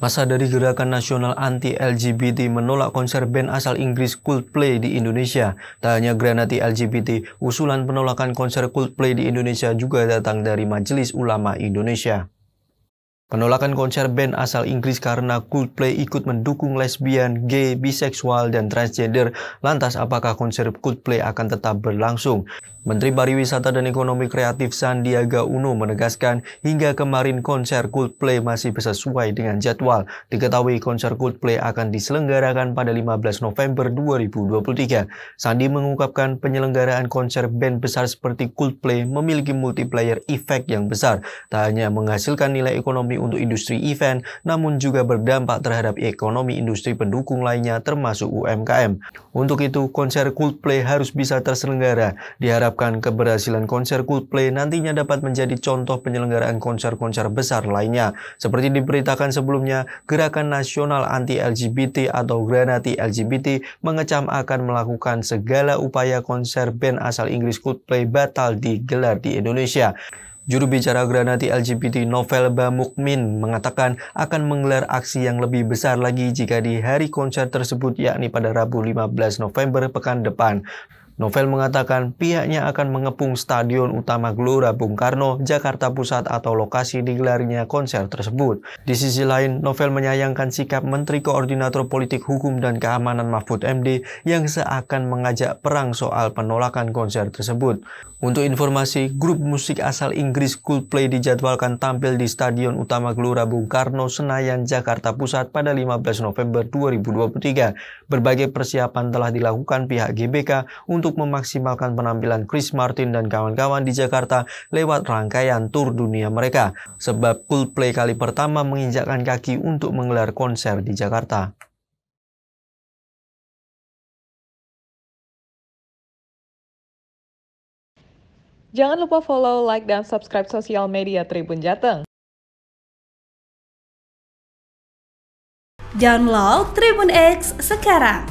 Masa dari Gerakan Nasional Anti-LGBT menolak konser band asal Inggris Coldplay di Indonesia. Tak hanya granati LGBT, usulan penolakan konser Coldplay di Indonesia juga datang dari Majelis Ulama Indonesia. Penolakan konser band asal Inggris karena Coldplay ikut mendukung lesbian, gay, biseksual, dan transgender, lantas apakah konser Coldplay akan tetap berlangsung? Menteri Pariwisata dan Ekonomi Kreatif Sandiaga Uno menegaskan hingga kemarin konser Coldplay masih sesuai dengan jadwal. Diketahui konser Coldplay akan diselenggarakan pada 15 November 2023. Sandi mengungkapkan penyelenggaraan konser band besar seperti Coldplay memiliki multiplayer effect yang besar. Tak hanya menghasilkan nilai ekonomi untuk industri event, namun juga berdampak terhadap ekonomi industri pendukung lainnya termasuk UMKM. Untuk itu, konser Coldplay harus bisa terselenggara. Diharapkan keberhasilan konser Coldplay nantinya dapat menjadi contoh penyelenggaraan konser-konser besar lainnya. Seperti diberitakan sebelumnya, Gerakan Nasional Anti-LGBT atau Granati LGBT mengecam akan melakukan segala upaya konser band asal Inggris Coldplay batal digelar di Indonesia. Juru bicara Granati LGBT Novel Bamukmin mengatakan akan menggelar aksi yang lebih besar lagi jika di hari konser tersebut yakni pada Rabu 15 November pekan depan. Novel mengatakan pihaknya akan mengepung Stadion Utama Gelora Bung Karno, Jakarta Pusat atau lokasi digelarnya konser tersebut. Di sisi lain, Novel menyayangkan sikap Menteri Koordinator Politik Hukum dan Keamanan Mahfud MD yang seakan mengajak perang soal penolakan konser tersebut. Untuk informasi, grup musik asal Inggris Coldplay dijadwalkan tampil di Stadion Utama Gelora Bung Karno, Senayan, Jakarta Pusat pada 15 November 2023. Berbagai persiapan telah dilakukan pihak GBK untuk untuk memaksimalkan penampilan Chris Martin dan kawan-kawan di Jakarta lewat rangkaian tur dunia mereka, sebab Coldplay kali pertama menginjakkan kaki untuk menggelar konser di Jakarta. Jangan lupa follow, like, dan subscribe sosial media Tribun Jateng. Download Tribun X sekarang